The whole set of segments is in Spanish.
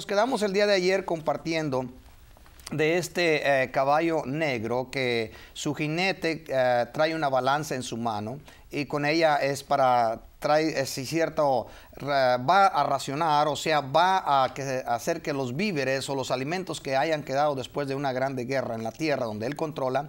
nos quedamos el día de ayer compartiendo de este eh, caballo negro que su jinete eh, trae una balanza en su mano y con ella es para trae eh, si cierto va a racionar o sea va a, hacer que los víveres o los alimentos que hayan quedado después de una grande guerra en la tierra donde él controla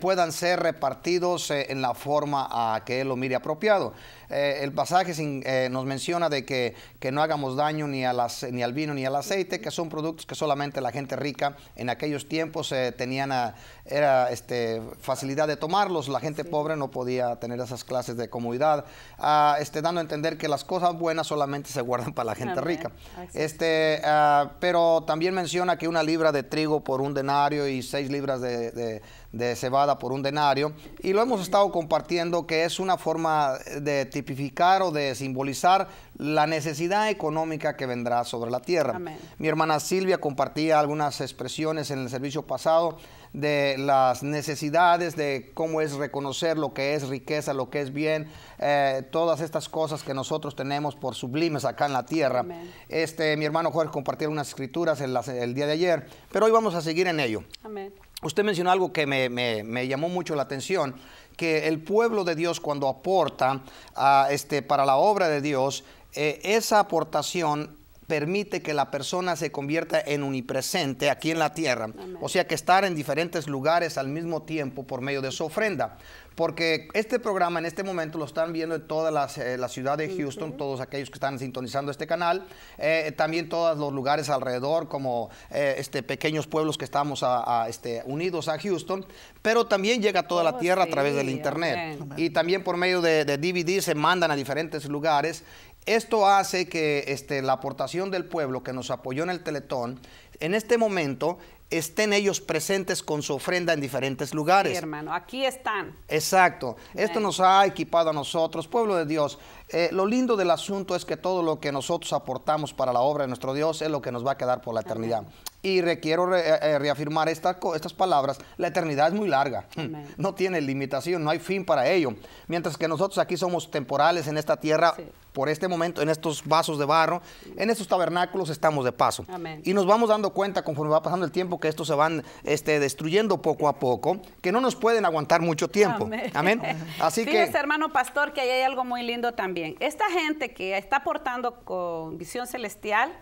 puedan ser repartidos en la forma a que él lo mire apropiado eh, el pasaje eh, nos menciona de que, no hagamos daño ni, al vino ni al aceite, que son productos que solamente la gente rica en aquellos tiempos tenía eh, tenían ah, era, este, facilidad de tomarlos, la gente pobre no podía tener esas clases de comodidad, ah, este, dando a entender que las cosas buenas solamente se guardan para la gente rica. Este, ah, pero también menciona que una libra de trigo por un denario y seis libras de de cebada por un denario y lo hemos estado compartiendo que es una forma de tipificar o de simbolizar la necesidad económica que vendrá sobre la tierra. Mi hermana Silvia compartía algunas expresiones en el servicio pasado de las necesidades, de cómo es reconocer lo que es riqueza, lo que es bien, eh, todas estas cosas que nosotros tenemos por sublimes acá en la tierra. Este, mi hermano Jorge compartió unas escrituras el día de ayer, pero hoy vamos a seguir en ello. Amén. Usted mencionó algo que me, llamó mucho la atención, que el pueblo de Dios cuando aporta ah, este, para la obra de Dios, eh, esa aportación permite que la persona se convierta en unipresente aquí en la tierra. O sea que estar en diferentes lugares al mismo tiempo por medio de su ofrenda. Porque este programa en este momento lo están viendo en toda eh, la, ciudad de Houston, todos aquellos que están sintonizando este canal, eh, eh, también todos los lugares alrededor, como este, pequeños pueblos que estamos a, este, unidos a Houston, pero también llega a toda la oh, tierra a través del Internet. Y también por medio de DVD se mandan a diferentes lugares esto hace que este, la aportación del pueblo que nos apoyó en el Teletón, en este momento estén ellos presentes con su ofrenda en diferentes lugares. Sí, hermano, aquí están. Exacto. Esto nos ha equipado a nosotros, pueblo de Dios. Eh, lo lindo del asunto es que todo lo que nosotros aportamos para la obra de nuestro Dios es lo que nos va a quedar por la eternidad. Y requiero eh, eh, reafirmar esta, estas palabras. La eternidad es muy larga. No tiene limitación, no hay fin para ello. Mientras que nosotros aquí somos temporales en esta tierra, por este momento, en estos vasos de barro, en estos tabernáculos estamos de paso. Y nos vamos dando cuenta conforme va pasando el tiempo que estos se van este, destruyendo poco a poco, que no nos pueden aguantar mucho tiempo. Amén. Así que... que... hermano pastor, que ahí hay algo muy lindo también. Esta gente que está aportando con visión celestial,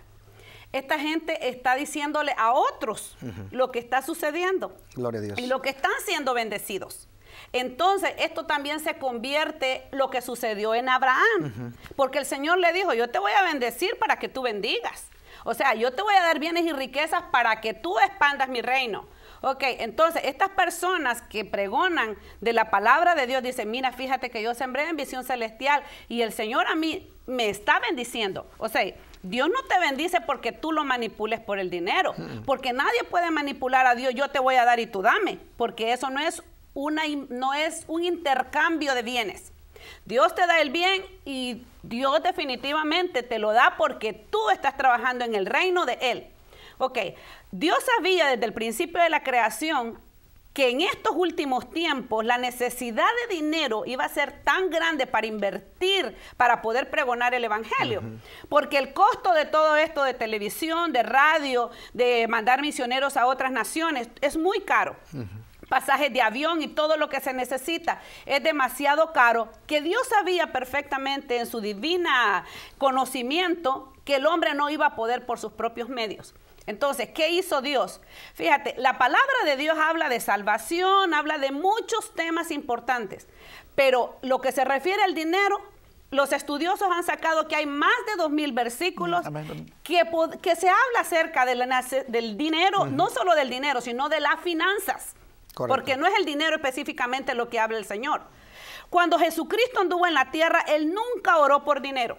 esta gente está diciéndole a otros lo que está sucediendo. Y lo que están siendo bendecidos. Entonces, esto también se convierte lo que sucedió en Abraham, porque el Señor le dijo, yo te voy a bendecir para que tú bendigas. O sea, yo te voy a dar bienes y riquezas para que tú expandas mi reino. Ok, entonces estas personas que pregonan de la palabra de Dios dicen, mira, fíjate que yo sembré en visión celestial y el Señor a mí me está bendiciendo. O sea, Dios no te bendice porque tú lo manipules por el dinero, porque nadie puede manipular a Dios, yo te voy a dar y tú dame, porque eso no es, una, no es un intercambio de bienes. Dios te da el bien y Dios definitivamente te lo da porque tú estás trabajando en el reino de Él. Ok, Dios sabía desde el principio de la creación que en estos últimos tiempos la necesidad de dinero iba a ser tan grande para invertir, para poder pregonar el Evangelio. Porque el costo de todo esto de televisión, de radio, de mandar misioneros a otras naciones, es muy caro. pasajes de avión y todo lo que se necesita. Es demasiado caro que Dios sabía perfectamente en su divina conocimiento que el hombre no iba a poder por sus propios medios. Entonces, ¿qué hizo Dios? Fíjate, la palabra de Dios habla de salvación, habla de muchos temas importantes, pero lo que se refiere al dinero, los estudiosos han sacado que hay más de 2.000 versículos mm, que, se habla acerca del dinero, no solo del dinero, sino de las finanzas, porque no es el dinero específicamente lo que habla el Señor. Cuando Jesucristo anduvo en la tierra, Él nunca oró por dinero.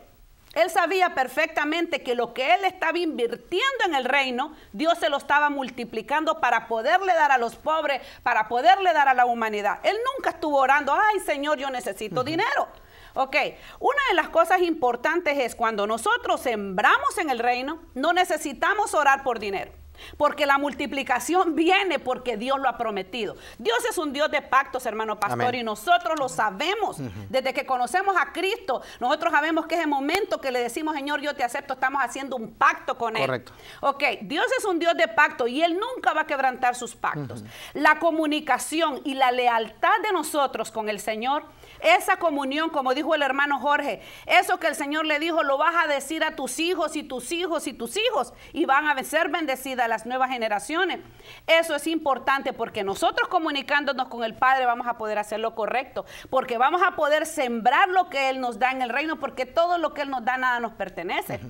Él sabía perfectamente que lo que él estaba invirtiendo en el reino, Dios se lo estaba multiplicando para poderle dar a los pobres, para poderle dar a la humanidad. Él nunca estuvo orando, ay Señor, yo necesito dinero. Ok, una de las cosas importantes es cuando nosotros sembramos en el reino, no necesitamos orar por dinero. Porque la multiplicación viene porque Dios lo ha prometido. Dios es un Dios de pactos, hermano pastor, y nosotros lo sabemos. Desde que conocemos a Cristo, nosotros sabemos que es el momento que le decimos, Señor, yo te acepto, estamos haciendo un pacto con Él. Correcto. Ok, Dios es un Dios de pacto y Él nunca va a quebrantar sus pactos. La comunicación y la lealtad de nosotros con el Señor esa comunión, como dijo el hermano Jorge, eso que el Señor le dijo, lo vas a decir a tus hijos y tus hijos y tus hijos y van a ser bendecidas las nuevas generaciones. Eso es importante porque nosotros comunicándonos con el Padre vamos a poder hacer lo correcto, porque vamos a poder sembrar lo que Él nos da en el reino, porque todo lo que Él nos da nada nos pertenece.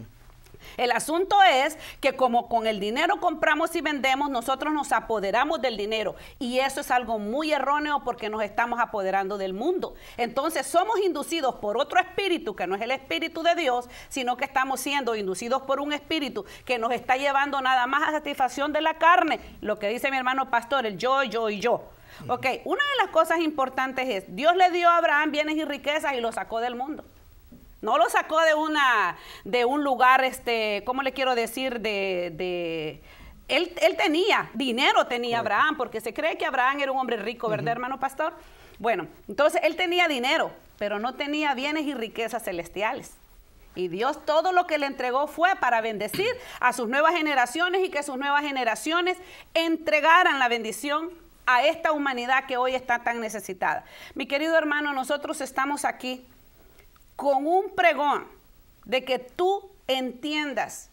El asunto es que como con el dinero compramos y vendemos, nosotros nos apoderamos del dinero. Y eso es algo muy erróneo porque nos estamos apoderando del mundo. Entonces somos inducidos por otro espíritu que no es el espíritu de Dios, sino que estamos siendo inducidos por un espíritu que nos está llevando nada más a satisfacción de la carne. Lo que dice mi hermano pastor, el yo, yo y yo. Ok, una de las cosas importantes es, Dios le dio a Abraham bienes y riquezas y lo sacó del mundo. No lo sacó de una, de un lugar, este, ¿cómo le quiero decir? de, él, tenía, dinero tenía Abraham, porque se cree que Abraham era un hombre rico, ¿verdad, hermano pastor? Bueno, entonces él tenía dinero, pero no tenía bienes y riquezas celestiales. Y Dios todo lo que le entregó fue para bendecir a sus nuevas generaciones y que sus nuevas generaciones entregaran la bendición a esta humanidad que hoy está tan necesitada. Mi querido hermano, nosotros estamos aquí con un pregón de que tú entiendas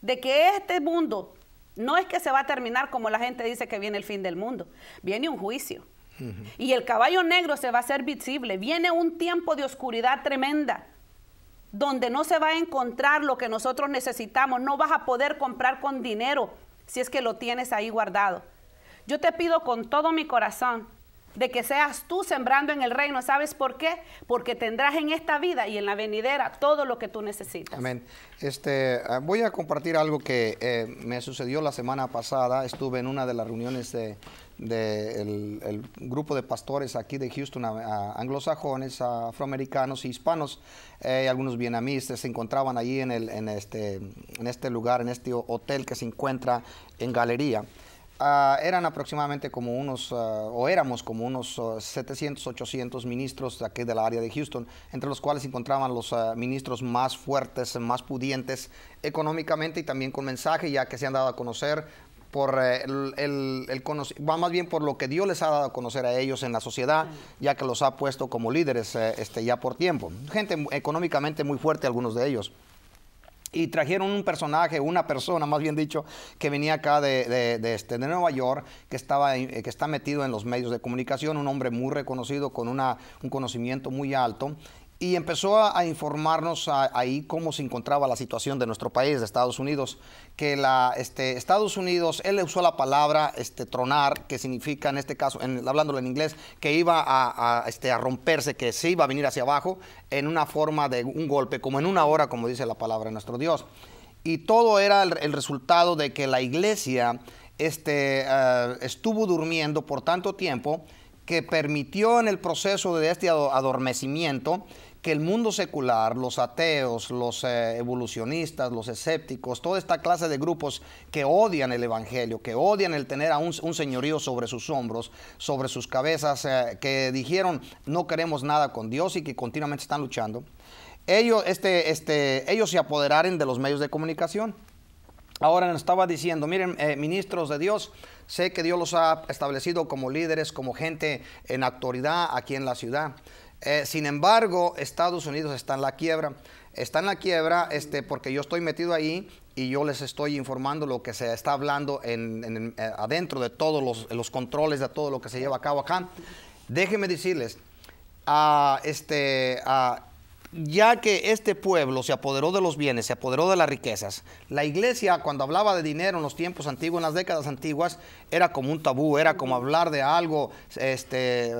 de que este mundo no es que se va a terminar como la gente dice que viene el fin del mundo, viene un juicio. Y el caballo negro se va a hacer visible, viene un tiempo de oscuridad tremenda donde no se va a encontrar lo que nosotros necesitamos, no vas a poder comprar con dinero si es que lo tienes ahí guardado. Yo te pido con todo mi corazón de que seas tú sembrando en el reino. ¿Sabes por qué? Porque tendrás en esta vida y en la venidera todo lo que tú necesitas. Amén. Este, ah, voy a compartir algo que eh, me sucedió la semana pasada. Estuve en una de las reuniones de del grupo de pastores aquí de Houston, anglosajones, afroamericanos y e hispanos, eh, algunos vietnamistas, se encontraban allí en, el, este, en este lugar, en este hotel que se encuentra en Galería. Ah, eran aproximadamente como unos, ah, o éramos como unos 700, ah, 800 ministros de aquí área de Houston, entre los cuales se encontraban los ministros más fuertes, más pudientes económicamente y también con mensaje, ya que se han dado a conocer por eh, el, el, el va más bien por lo que Dios les ha dado a conocer a ellos en la sociedad, ya que los ha puesto como líderes eh, este, ya por tiempo. Gente económicamente muy fuerte, algunos de ellos y trajeron un personaje, una persona, más bien dicho, que venía acá de, este, de Nueva York, que, estaba, eh, que está metido en los medios de comunicación, un hombre muy reconocido, con una, un conocimiento muy alto, y empezó a, informarnos ahí cómo se encontraba la situación de nuestro país, de Estados Unidos, que la, este, Estados Unidos, él usó la palabra este, tronar, que significa en este caso, en, hablándolo en inglés, que iba a, este, a romperse, que se iba a venir hacia abajo en una forma de un golpe, como en una hora, como dice la palabra de nuestro Dios. Y todo era el, resultado de que la iglesia este, eh, estuvo durmiendo por tanto tiempo que permitió en el proceso de este adormecimiento que el mundo secular, los ateos, los eh, evolucionistas, los escépticos, toda esta clase de grupos que odian el Evangelio, que odian el tener a un, señorío sobre sus hombros, sobre sus cabezas, eh, que dijeron no queremos nada con Dios y que continuamente están luchando, ellos, este, este, ellos se apoderaren de los medios de comunicación. Ahora nos estaba diciendo, miren, eh, ministros de Dios, sé que Dios los ha establecido como líderes, como gente en autoridad aquí en la ciudad. Eh, sin embargo, Estados Unidos está en la quiebra. Está en la quiebra este, porque yo estoy metido ahí y yo les estoy informando lo que se está hablando en, eh, adentro de todos los, controles, de todo lo que se lleva a cabo acá. Déjenme decirles, a... Ah, este, ah, ya que este pueblo se apoderó de los bienes, se apoderó de las riquezas, la iglesia cuando hablaba de dinero en los tiempos antiguos, en las décadas antiguas, era como un tabú, era como hablar de algo este,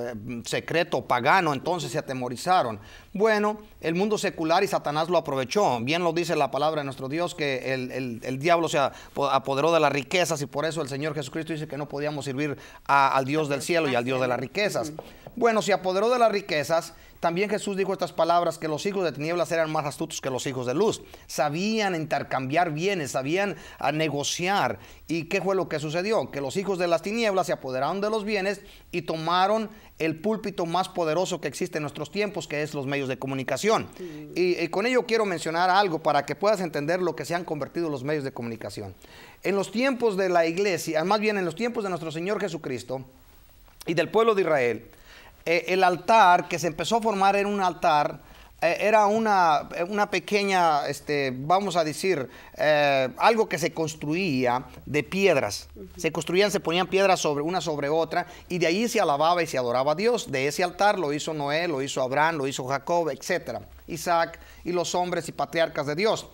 secreto, pagano, entonces se atemorizaron. Bueno, el mundo secular y Satanás lo aprovechó, bien lo dice la palabra de nuestro Dios, que el, diablo se apoderó de las riquezas y por eso el Señor Jesucristo dice que no podíamos servir al Dios del cielo y al Dios de las riquezas. Bueno, se apoderó de las riquezas también Jesús dijo estas palabras, que los hijos de tinieblas eran más astutos que los hijos de luz. Sabían intercambiar bienes, sabían ah, negociar. ¿Y qué fue lo que sucedió? Que los hijos de las tinieblas se apoderaron de los bienes y tomaron el púlpito más poderoso que existe en nuestros tiempos, que es los medios de comunicación. y con ello quiero mencionar algo para que puedas entender lo que se han convertido los medios de comunicación. En los tiempos de la iglesia, más bien en los tiempos de nuestro Señor Jesucristo y del pueblo de Israel, eh, el altar que se empezó a formar era un altar, eh, era eh, una, pequeña, este, vamos a decir, algo que se construía de piedras. Se construían, se ponían piedras sobre una sobre otra y de ahí se alababa y se adoraba a Dios. De ese altar lo hizo Noé, lo hizo Abraham, lo hizo Jacob, etc. Isaac y los hombres y patriarcas de Dios.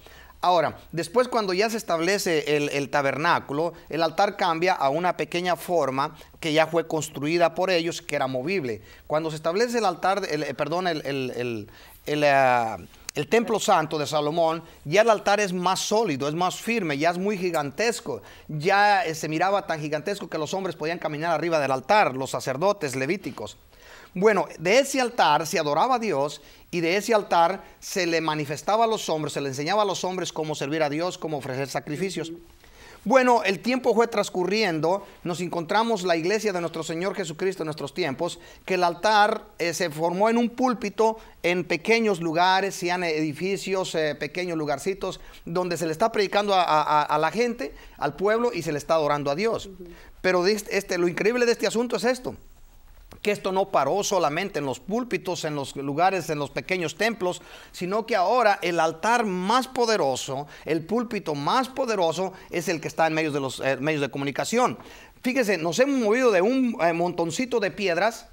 Ahora, después cuando ya se establece el, tabernáculo, el altar cambia a una pequeña forma que ya fue construida por ellos, que era movible. Cuando se establece el altar, eh, perdón, eh, el templo santo de Salomón, ya el altar es más sólido, es más firme, ya es muy gigantesco. Ya eh, se miraba tan gigantesco que los hombres podían caminar arriba del altar, los sacerdotes levíticos. Bueno, de ese altar se adoraba a Dios y de ese altar se le manifestaba a los hombres, se le enseñaba a los hombres cómo servir a Dios, cómo ofrecer sacrificios. Bueno, el tiempo fue transcurriendo, nos encontramos la iglesia de nuestro Señor Jesucristo en nuestros tiempos, que el altar eh, se formó en un púlpito, en pequeños lugares, sean edificios, eh, pequeños lugarcitos, donde se le está predicando a, la gente, al pueblo, y se le está adorando a Dios. Pero este, lo increíble de este asunto es esto, que esto no paró solamente en los púlpitos, en los lugares, en los pequeños templos, sino que ahora el altar más poderoso, el púlpito más poderoso es el que está en medios de los eh, medios de comunicación. Fíjese, nos hemos movido de un eh, montoncito de piedras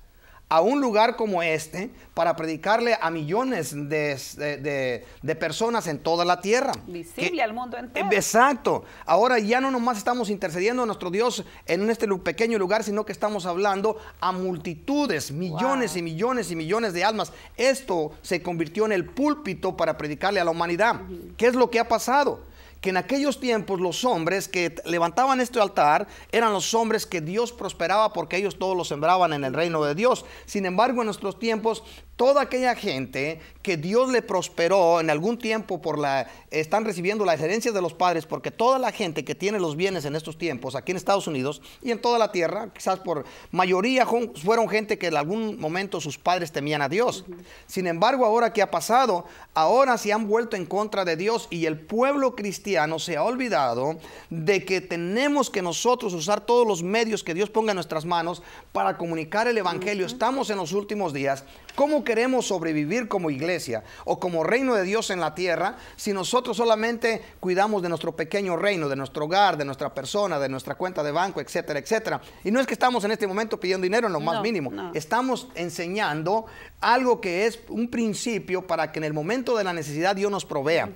a un lugar como este para predicarle a millones de, personas en toda la tierra. Visible al mundo entero. Eh, exacto. Ahora ya no nomás estamos intercediendo a nuestro Dios en este pequeño lugar, sino que estamos hablando a multitudes, millones y millones y millones de almas. Esto se convirtió en el púlpito para predicarle a la humanidad. ¿Qué es lo que ha pasado? que en aquellos tiempos los hombres que levantaban este altar eran los hombres que Dios prosperaba porque ellos todos lo sembraban en el reino de Dios. Sin embargo, en nuestros tiempos toda aquella gente que Dios le prosperó en algún tiempo por la están recibiendo la herencias de los padres porque toda la gente que tiene los bienes en estos tiempos aquí en Estados Unidos y en toda la tierra, quizás por mayoría fueron gente que en algún momento sus padres temían a Dios. Sin embargo, ahora que ha pasado, ahora se han vuelto en contra de Dios y el pueblo cristiano se ha olvidado de que tenemos que nosotros usar todos los medios que Dios ponga en nuestras manos para comunicar el evangelio. Estamos en los últimos días. ¿Cómo que queremos sobrevivir como iglesia o como reino de Dios en la tierra si nosotros solamente cuidamos de nuestro pequeño reino, de nuestro hogar, de nuestra persona, de nuestra cuenta de banco, etcétera, etcétera? Y no es que estamos en este momento pidiendo dinero en lo más mínimo. Estamos enseñando algo que es un principio para que en el momento de la necesidad Dios nos provea.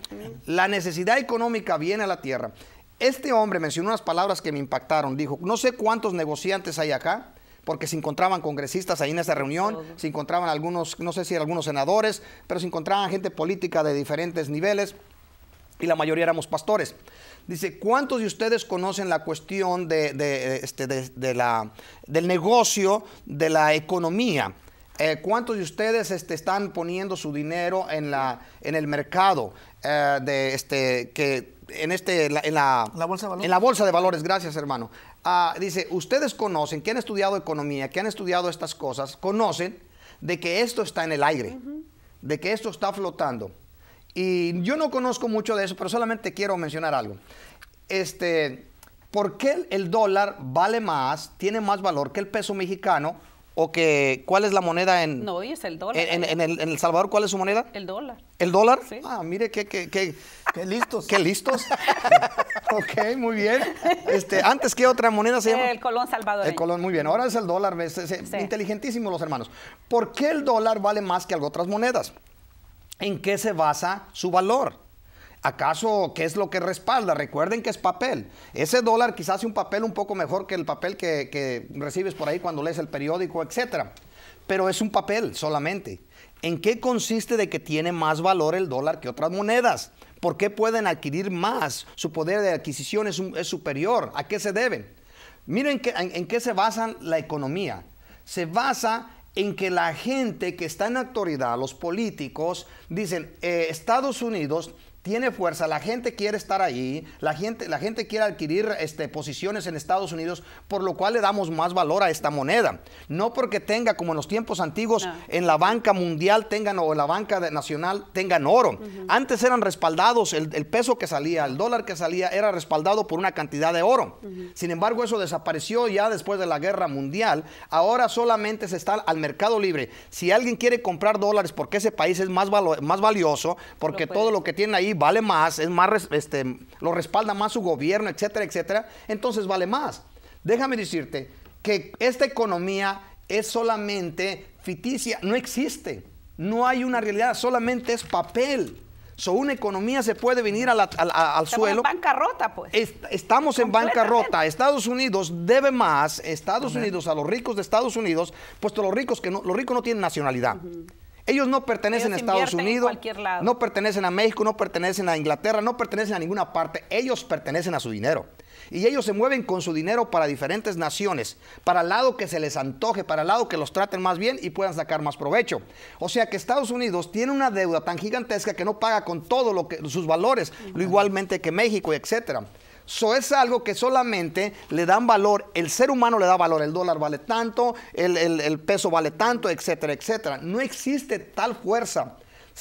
La necesidad económica viene a la tierra. Este hombre mencionó unas palabras que me impactaron. Dijo, no sé cuántos negociantes hay acá, porque se encontraban congresistas ahí en esa reunión, se encontraban algunos, no sé si algunos senadores, pero se encontraban gente política de diferentes niveles y la mayoría éramos pastores. Dice, ¿cuántos de ustedes conocen la cuestión de, este, la, del negocio de la economía? Eh, ¿Cuántos de ustedes este, están poniendo su dinero en, la, en el mercado eh, de este, que, en, este, la, bolsa de valores? en la bolsa de valores? Gracias, hermano. Ah, dice, ustedes conocen, que han estudiado economía, que han estudiado estas cosas, conocen de que esto está en el aire, de que esto está flotando. Y yo no conozco mucho de eso, pero solamente quiero mencionar algo. Este, ¿Por qué el dólar vale más, tiene más valor que el peso mexicano? o que cuál es la moneda en... No, es el dólar. En, el, Salvador, ¿cuál es su moneda? El dólar. ¿El dólar? Sí. Ah, mire, qué, qué, qué, qué listos. qué listos. ok, muy bien. Este, Antes, ¿qué otra moneda se llama? El colón salvadoreño. El colón, muy bien. Ahora es el dólar. Es, Inteligentísimos los hermanos. ¿Por qué el dólar vale más que otras monedas? ¿En qué se basa su valor? ¿Acaso qué es lo que respalda? Recuerden que es papel. Ese dólar quizás es un papel un poco mejor que el papel que, recibes por ahí cuando lees el periódico, etc. Pero es un papel solamente. ¿En qué consiste de que tiene más valor el dólar que otras monedas? ¿Por qué pueden adquirir más? Su poder de adquisición es, es superior. ¿A qué se deben? Miren en, qué se basa la economía. Se basa en que la gente que está en autoridad, los políticos, dicen, eh, Estados Unidos tiene fuerza, la gente quiere estar ahí, la gente, la gente quiere adquirir este, posiciones en Estados Unidos, por lo cual le damos más valor a esta moneda. No porque tenga, como en los tiempos antiguos, en la banca mundial tengan o en la banca nacional tengan oro. Antes eran respaldados, el, peso que salía, el dólar que salía, era respaldado por una cantidad de oro. Sin embargo, eso desapareció ya después de la guerra mundial. Ahora solamente se está al mercado libre. Si alguien quiere comprar dólares porque ese país es más, más valioso, porque todo lo que tiene ahí vale más, es más este, lo respalda más su gobierno, etcétera, etcétera, entonces vale más. Déjame decirte que esta economía es solamente ficticia, no existe, no hay una realidad, solamente es papel. So, una economía se puede venir al suelo. Estamos en bancarrota, pues. estamos en bancarrota. Estados Unidos debe más, Estados Unidos, a los ricos de Estados Unidos, puesto los ricos que no, los ricos no tienen nacionalidad. Ellos no pertenecen a Estados Unidos, no pertenecen a México, no pertenecen a Inglaterra, no pertenecen a ninguna parte. Ellos pertenecen a su dinero. Y ellos se mueven con su dinero para diferentes naciones, para el lado que se les antoje, para el lado que los traten más bien y puedan sacar más provecho. O sea que Estados Unidos tiene una deuda tan gigantesca que no paga con todo lo que sus valores, lo igualmente que México, etcétera. So es algo que solamente le dan valor, el ser humano le da valor, el dólar vale tanto, el, peso vale tanto, etcétera, etcétera. No existe tal fuerza.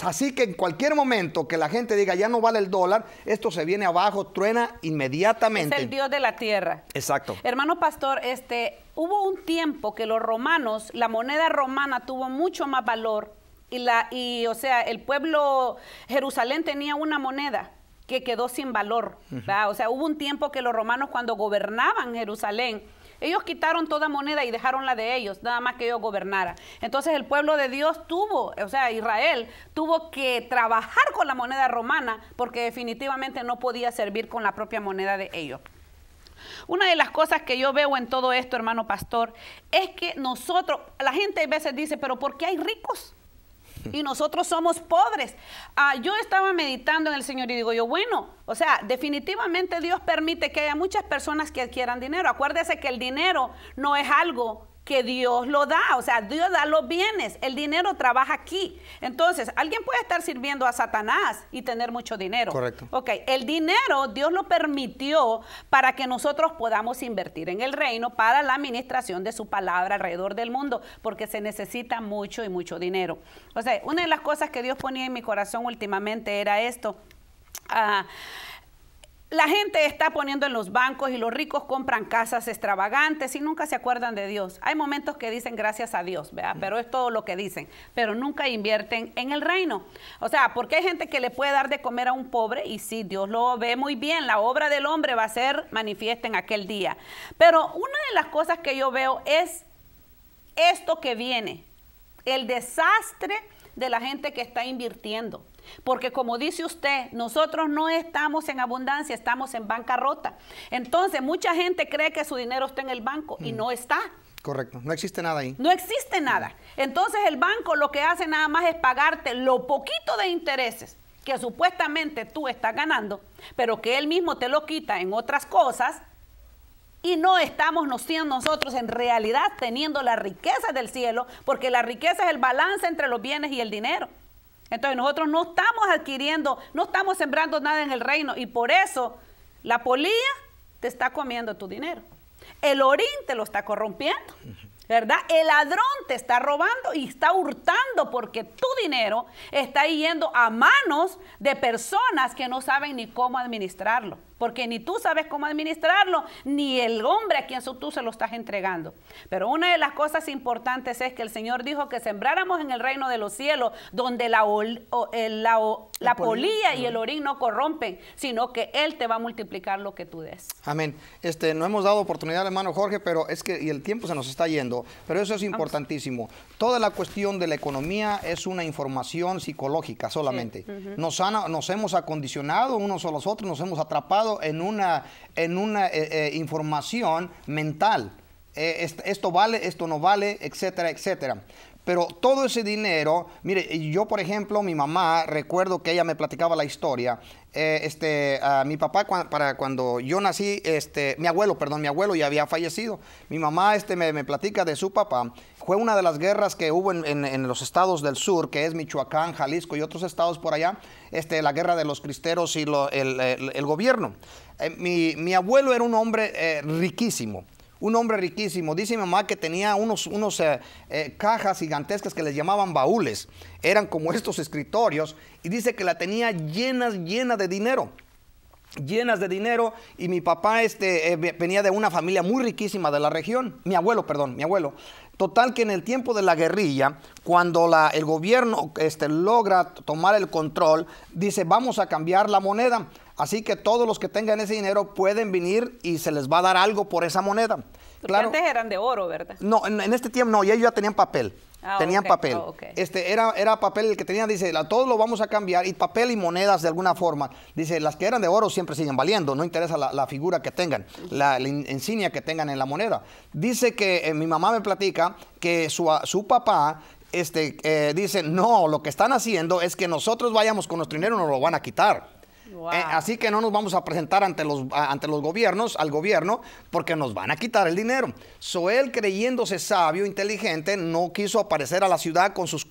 Así que en cualquier momento que la gente diga ya no vale el dólar, esto se viene abajo, truena inmediatamente. Es el Dios de la tierra. Exacto. Hermano pastor, este, hubo un tiempo que los romanos, la moneda romana tuvo mucho más valor y la y o sea, el pueblo Jerusalén tenía una moneda que quedó sin valor. O sea, hubo un tiempo que los romanos cuando gobernaban Jerusalén, ellos quitaron toda moneda y dejaron la de ellos, nada más que ellos gobernara. Entonces el pueblo de Dios tuvo, o sea, Israel tuvo que trabajar con la moneda romana porque definitivamente no podía servir con la propia moneda de ellos. Una de las cosas que yo veo en todo esto, hermano pastor, es que nosotros, la gente a veces dice, pero ¿por qué hay ricos? y nosotros somos pobres. Ah, yo estaba meditando en el Señor y digo yo, bueno, o sea, definitivamente Dios permite que haya muchas personas que adquieran dinero. Acuérdese que el dinero no es algo que Dios lo da, o sea, Dios da los bienes, el dinero trabaja aquí. Entonces, alguien puede estar sirviendo a Satanás y tener mucho dinero. Correcto. Ok, el dinero Dios lo permitió para que nosotros podamos invertir en el reino para la administración de su palabra alrededor del mundo, porque se necesita mucho y mucho dinero. O sea, una de las cosas que Dios ponía en mi corazón últimamente era esto. Ah, la gente está poniendo en los bancos y los ricos compran casas extravagantes y nunca se acuerdan de Dios. Hay momentos que dicen gracias a Dios, mm. Pero es todo lo que dicen, pero nunca invierten en el reino. O sea, porque hay gente que le puede dar de comer a un pobre y sí, Dios lo ve muy bien, la obra del hombre va a ser manifiesta en aquel día. Pero una de las cosas que yo veo es esto que viene, el desastre de la gente que está invirtiendo. Porque como dice usted, nosotros no estamos en abundancia, estamos en bancarrota. Entonces, mucha gente cree que su dinero está en el banco y mm. no está. Correcto, no existe nada ahí. No existe nada. Entonces el banco lo que hace nada más es pagarte lo poquito de intereses que supuestamente tú estás ganando, pero que él mismo te lo quita en otras cosas y no estamos nosotros en realidad teniendo la riqueza del cielo, porque la riqueza es el balance entre los bienes y el dinero. Entonces nosotros no estamos adquiriendo, no estamos sembrando nada en el reino y por eso la polilla te está comiendo tu dinero. El orín te lo está corrompiendo. ¿verdad? El ladrón te está robando y está hurtando porque tu dinero está yendo a manos de personas que no saben ni cómo administrarlo, porque ni tú sabes cómo administrarlo, ni el hombre a quien tú se lo estás entregando. Pero una de las cosas importantes es que el Señor dijo que sembráramos en el reino de los cielos, donde la, polilla, y el orín no corrompen, sino que Él te va a multiplicar lo que tú des. Amén. Este, no hemos dado oportunidad, hermano Jorge, pero es que el tiempo se nos está yendo pero eso es importantísimo. Toda la cuestión de la economía es una información psicológica solamente. nos, hemos acondicionado unos a los otros, nos hemos atrapado en una, en una eh, eh, información mental. Eh, esto vale, esto no vale, etcétera, etcétera. Pero todo ese dinero, mire, yo por ejemplo, mi mamá, recuerdo que ella me platicaba la historia. Eh, este, mi papá, para cuando yo nací, este, mi abuelo, perdón, mi abuelo ya había fallecido. Mi mamá este, me, platica de su papá. Fue una de las guerras que hubo en, los estados del sur, que es Michoacán, Jalisco y otros estados por allá, este, la guerra de los cristeros y el, gobierno. Eh, mi, abuelo era un hombre eh, riquísimo un hombre riquísimo. Dice mi mamá que tenía unos, unos eh, eh, cajas gigantescas que les llamaban baúles. Eran como estos escritorios y dice que la tenía llenas, llena de dinero llenas de dinero y mi papá este, eh, venía de una familia muy riquísima de la región, mi abuelo, perdón, mi abuelo. Total que en el tiempo de la guerrilla, cuando el gobierno este, logra tomar el control, dice vamos a cambiar la moneda. Así que todos los que tengan ese dinero pueden venir y se les va a dar algo por esa moneda. claro, antes eran de oro, ¿verdad? No, en, este tiempo no, y ellos ya tenían papel. Ah, tenían papel. Oh, este era, era papel el que tenían, dice, la, todos lo vamos a cambiar, y papel y monedas de alguna forma. Dice, las que eran de oro siempre siguen valiendo, no interesa la, figura que tengan, la, insignia que tengan en la moneda. Dice que eh, mi mamá me platica que su, su papá este, eh, dice, no, lo que están haciendo es que nosotros vayamos con nuestro dinero, nos lo van a quitar. Eh, así que no nos vamos a presentar ante los, ante los gobiernos, al gobierno, porque nos van a quitar el dinero. Soel, creyéndose sabio, inteligente, no quiso aparecer a la ciudad con sus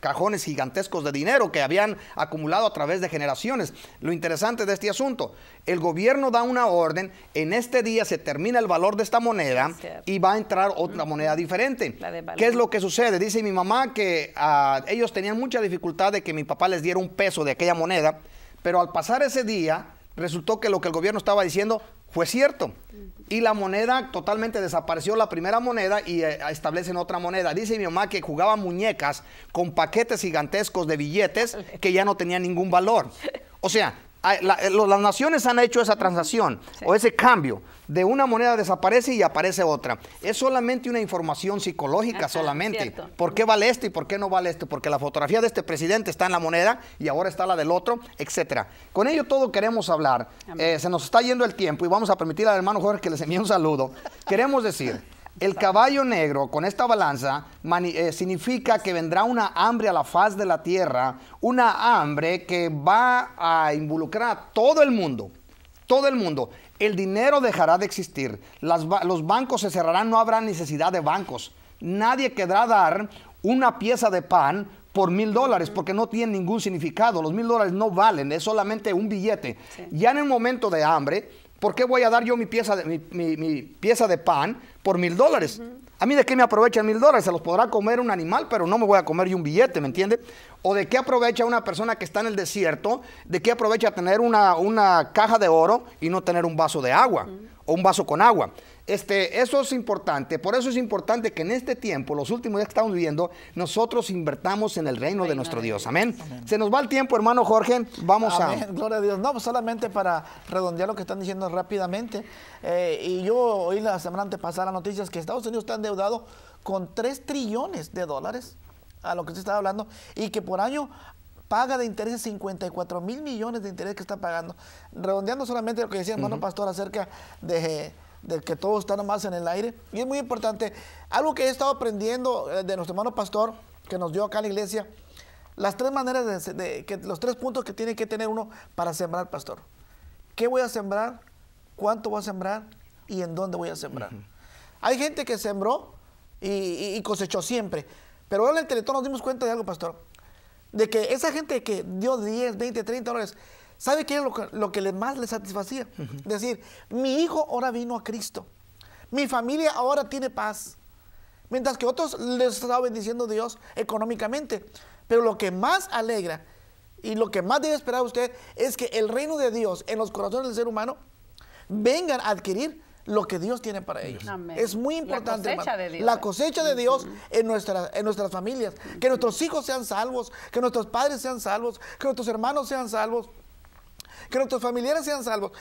cajones gigantescos de dinero que habían acumulado a través de generaciones. Lo interesante de este asunto, el gobierno da una orden, en este día se termina el valor de esta moneda y va a entrar otra moneda diferente. ¿Qué es lo que sucede? Dice mi mamá que ah, ellos tenían mucha dificultad de que mi papá les diera un peso de aquella moneda pero al pasar ese día, resultó que lo que el gobierno estaba diciendo fue cierto. Y la moneda totalmente desapareció, la primera moneda, y eh, establecen otra moneda. Dice mi mamá que jugaba muñecas con paquetes gigantescos de billetes que ya no tenían ningún valor. O sea, Ah, eh, las naciones han hecho esa transacción o ese cambio. De una moneda desaparece y aparece otra. Es solamente una información psicológica, solamente. ¿Por qué vale esto y por qué no vale esto? Porque la fotografía de este presidente está en la moneda y ahora está la del otro, etcétera. Con ello todo queremos hablar. Eh, se nos está yendo el tiempo y vamos a permitir al hermano Jorge que les envíe un saludo. Queremos decir el caballo negro con esta balanza eh, significa que vendrá una hambre a la faz de la tierra, una hambre que va a involucrar a todo el mundo, todo el mundo. El dinero dejará de existir, los bancos se cerrarán, no habrá necesidad de bancos. Nadie querrá dar una pieza de pan por mil dólares porque no tiene ningún significado, los mil dólares no valen, es solamente un billete. Ya en el momento de hambre, ¿Por qué voy a dar yo mi pieza de, mi, pieza de pan por mil dólares? ¿A mí de qué me aprovechan mil dólares? Se los podrá comer un animal, pero no me voy a comer yo un billete, ¿me entiende? ¿O de qué aprovecha una persona que está en el desierto? ¿De qué aprovecha tener una, caja de oro y no tener un vaso de agua o un vaso con agua? Este, eso es importante, por eso es importante que en este tiempo, los últimos días que estamos viviendo, nosotros invertamos en el reino, de nuestro Dios. Amén. Se nos va el tiempo, hermano Jorge. Vamos a. Gloria a Dios. No, solamente para redondear lo que están diciendo rápidamente. Eh, y yo oí la semana antepasada noticias que Estados Unidos está endeudado con 3 trillones de dólares, a lo que usted estaba hablando, y que por año paga de intereses 54 mil millones de interés que está pagando. Redondeando solamente lo que decía hermano Pastor acerca de de que todo está nomás en el aire. Y es muy importante. Algo que he estado aprendiendo eh, de nuestro hermano pastor que nos dio acá en la iglesia, las tres maneras, de, que, los tres puntos que tiene que tener uno para sembrar, pastor. ¿Qué voy a sembrar? ¿Cuánto voy a sembrar? ¿Y en dónde voy a sembrar? Hay gente que sembró y, cosechó siempre. Pero ahora en el Teletón nos dimos cuenta de algo, pastor. De que esa gente que dio 10, 20, 30 dólares, ¿Sabe qué es lo que, más le satisfacía? Decir, mi hijo ahora vino a Cristo. Mi familia ahora tiene paz. Mientras que otros les estaba bendiciendo Dios económicamente. Pero lo que más alegra y lo que más debe esperar usted es que el reino de Dios en los corazones del ser humano vengan a adquirir lo que Dios tiene para ellos. Es muy importante. La cosecha de Dios. en, en nuestras familias. Que nuestros hijos sean salvos, que nuestros padres sean salvos, que nuestros hermanos sean salvos que nuestros familiares sean salvos,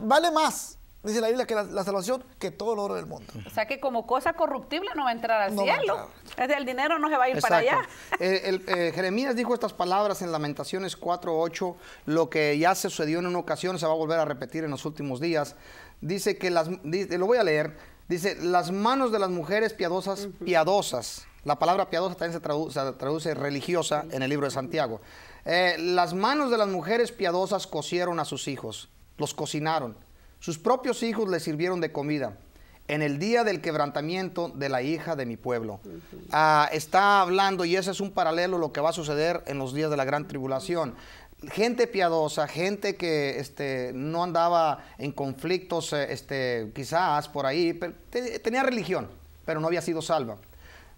vale más, dice la Biblia, que la, salvación que todo el oro del mundo. O sea que como cosa corruptible no va a entrar al cielo. el dinero no se va a ir para allá. Eh, eh, Jeremías dijo estas palabras en Lamentaciones 4.8, lo que ya se sucedió en una ocasión se va a volver a repetir en los últimos días. Dice que las, lo voy a leer, Dice, las manos de las mujeres piadosas, piadosas. La palabra piadosa también se traduce religiosa en el libro de Santiago. Eh, las manos de las mujeres piadosas cosieron a sus hijos, los cocinaron. Sus propios hijos les sirvieron de comida en el día del quebrantamiento de la hija de mi pueblo. Ah, está hablando, y ese es un paralelo lo que va a suceder en los días de la gran tribulación. Gente piadosa, gente que este, no andaba en conflictos, eh, este, quizás por ahí, pero tenía religión, pero no había sido salva.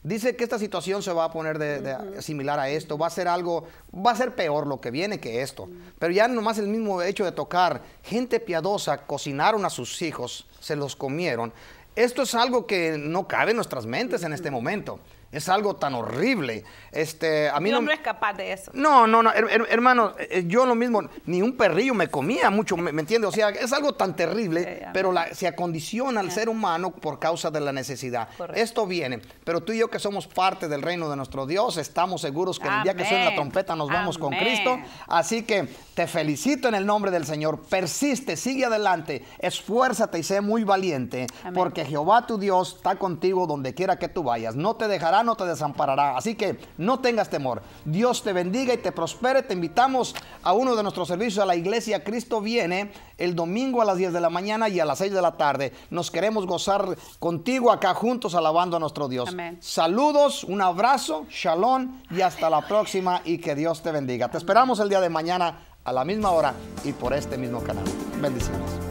Dice que esta situación se va a poner de, similar a esto, va a ser algo, va a ser peor lo que viene que esto. Pero ya nomás el mismo hecho de tocar, gente piadosa cocinaron a sus hijos, se los comieron. Esto es algo que no cabe en nuestras mentes en este momento. Es algo tan horrible. Este, a mí no, es capaz de eso. No, no, no, hermano, eh, yo lo mismo, ni un perrillo me comía mucho, ¿me, entiendes? O sea, es algo tan terrible, pero se acondiciona al ser humano por causa de la necesidad. Esto viene, pero tú y yo que somos parte del reino de nuestro Dios, estamos seguros que el día que suene la trompeta nos vamos con Cristo. Así que te felicito en el nombre del Señor. Persiste, sigue adelante, esfuérzate y sé muy valiente, porque Jehová tu Dios está contigo donde quiera que tú vayas. No te dejará no te desamparará. Así que no tengas temor. Dios te bendiga y te prospere. Te invitamos a uno de nuestros servicios a la iglesia. Cristo viene el domingo a las 10 de la mañana y a las 6 de la tarde. Nos queremos gozar contigo acá juntos alabando a nuestro Dios. Saludos, un abrazo, shalom y hasta la próxima y que Dios te bendiga. Te esperamos el día de mañana a la misma hora y por este mismo canal. Bendiciones.